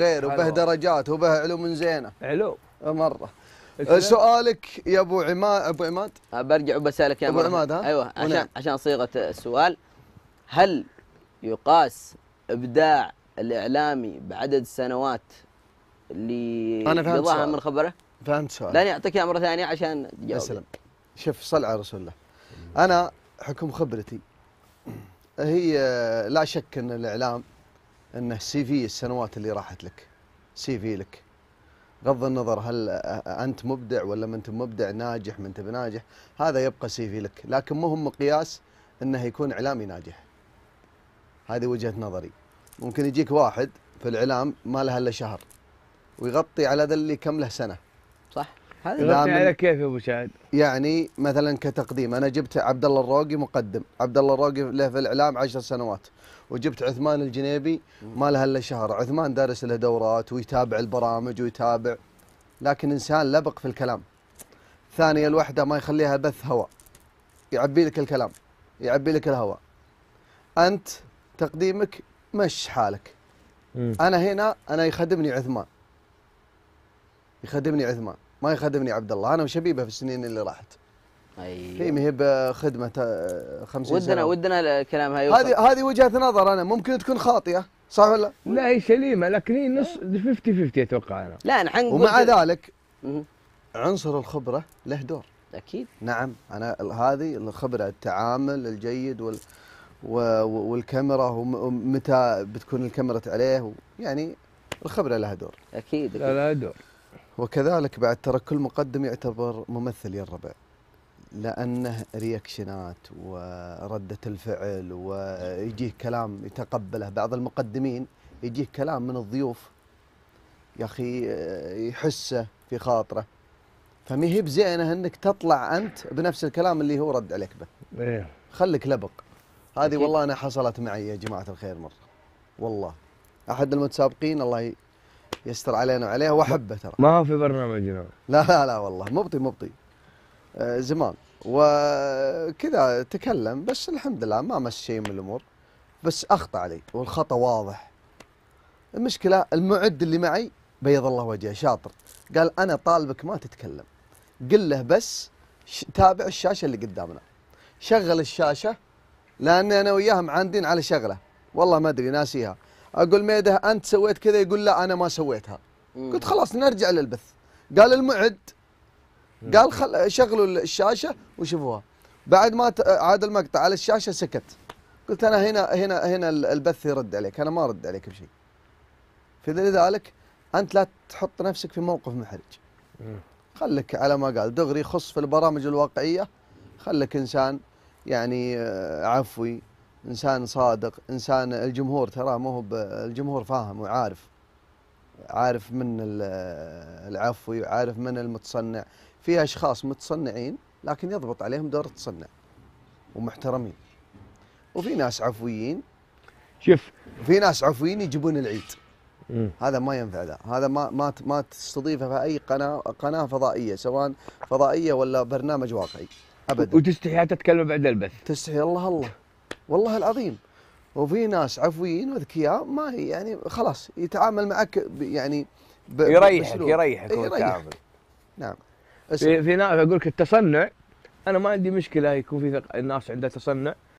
غير وبه درجات وبه علوم زينه علوم مره سؤالك يا ابو عماد ابو عماد أه، برجع وبسالك يا ابو عماد ها ايوه عشان ونعم. عشان صيغه السؤال هل يقاس ابداع الاعلامي بعدد السنوات اللي انا فهمت سؤال. من خبره فهمت سؤال لاني اعطيك مره ثانيه عشان تجاوب سلام شوف صل على رسول الله انا حكم خبرتي هي لا شك ان الاعلام انه سي في السنوات اللي راحت لك سي في لك غض النظر هل انت مبدع ولا ما انت مبدع ناجح ما انت بناجح هذا يبقى سي في لك لكن مهم مقياس انه يكون اعلامي ناجح هذه وجهه نظري ممكن يجيك واحد في الاعلام ما له الا شهر ويغطي على ذا اللي كم له سنه صح هذا على كيف يا ابو شاهد يعني مثلا كتقديم انا جبت عبد الله الروقي مقدم عبد الله الروقي له في الاعلام 10 سنوات وجبت عثمان الجنيبي ما له الا شهر عثمان دارس له دورات ويتابع البرامج ويتابع لكن انسان لبق في الكلام ثانيه الوحده ما يخليها بث هواء يعبي لك الكلام يعبي لك الهواء انت تقديمك مش حالك انا هنا انا يخدمني عثمان يخدمني عثمان ما يخدمني عبد الله انا وشبيبه في السنين اللي راحت ايوه هي مهيب خدمه 50 آه، ودنا سنة. ودنا الكلام هاي هذه هذه وجهه نظر انا ممكن تكون خاطئه صح ولا لا هي سليمه لكن هي نص 50 50 اتوقع انا لا نحن ومع ذلك عنصر الخبره له دور اكيد نعم انا هذه الخبره التعامل الجيد وال والكاميرا ومتى بتكون الكاميرا عليه يعني الخبره لها دور اكيد, لها دور وكذلك بعد ترى كل مقدم يعتبر ممثل يا الربع لانه رياكشنات ورده الفعل ويجيه كلام يتقبله بعض المقدمين يجيه كلام من الضيوف يا اخي يحسه في خاطره فما هي بزينه انك تطلع انت بنفس الكلام اللي هو رد عليك به. ايه لبق. هذه والله انا حصلت معي يا جماعه الخير مره. والله احد المتسابقين الله يستر علينا وعليها واحبه ترى ما هو في برنامجنا لا لا لا والله مبطي مبطي آه، زمان وكذا تكلم بس الحمد لله ما مس شيء من الامور بس اخطا علي والخطا واضح المشكله المعد اللي معي بيض الله وجهه شاطر قال انا طالبك ما تتكلم قل له بس تابع الشاشه اللي قدامنا شغل الشاشه لاني انا وياهم عاندين على شغله والله ما ادري ناسيها اقول ميده انت سويت كذا يقول لا انا ما سويتها مم. قلت خلاص نرجع للبث قال المعد قال خل... شغلوا الشاشه وشوفوها بعد ما عاد المقطع على الشاشه سكت قلت انا هنا هنا هنا البث يرد عليك انا ما ارد عليك بشيء فلذلك انت لا تحط نفسك في موقف محرج خلك على ما قال دغري خص في البرامج الواقعيه خلك انسان يعني آه، عفوي انسان صادق انسان الجمهور ترى مو هو الجمهور فاهم وعارف عارف من العفوي وعارف من المتصنع في اشخاص متصنعين لكن يضبط عليهم دور التصنع ومحترمين وفي ناس عفويين شوف في ناس عفويين يجيبون العيد مم. هذا ما ينفع ذا هذا ما ما ما تستضيفه في اي قناه قناه فضائيه سواء فضائيه ولا برنامج واقعي ابدا وتستحي تتكلم بعد البث تستحي الله الله والله العظيم وفي ناس عفويين واذكياء ما يعني خلاص يتعامل معك يعني يريحك إيه، يريحك التعامل نعم في في ناس اقول لك التصنع انا ما عندي مشكله يكون في الناس عندها تصنع